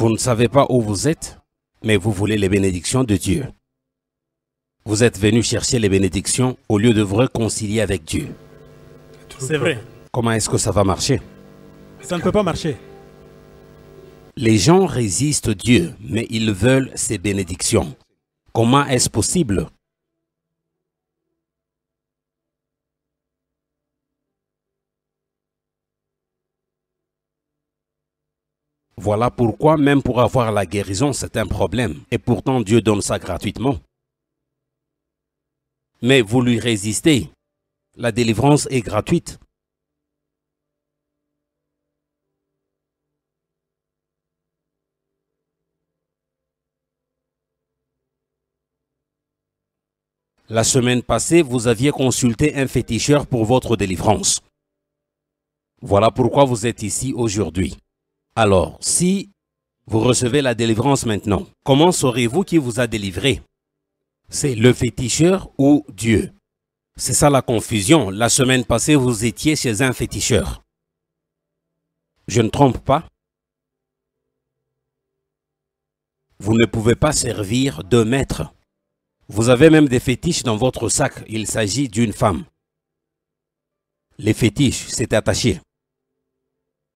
Vous ne savez pas où vous êtes, mais vous voulez les bénédictions de Dieu. Vous êtes venu chercher les bénédictions au lieu de vous réconcilier avec Dieu. C'est vrai. Comment est-ce que ça va marcher Ça ne peut pas marcher. Les gens résistent Dieu, mais ils veulent ses bénédictions. Comment est-ce possible Voilà pourquoi même pour avoir la guérison, c'est un problème. Et pourtant, Dieu donne ça gratuitement. Mais vous lui résistez. La délivrance est gratuite. La semaine passée, vous aviez consulté un féticheur pour votre délivrance. Voilà pourquoi vous êtes ici aujourd'hui. Alors, si vous recevez la délivrance maintenant, comment saurez-vous qui vous a délivré C'est le féticheur ou Dieu C'est ça la confusion. La semaine passée, vous étiez chez un féticheur. Je ne trompe pas Vous ne pouvez pas servir de maître. Vous avez même des fétiches dans votre sac. Il s'agit d'une femme. Les fétiches, c'est attaché.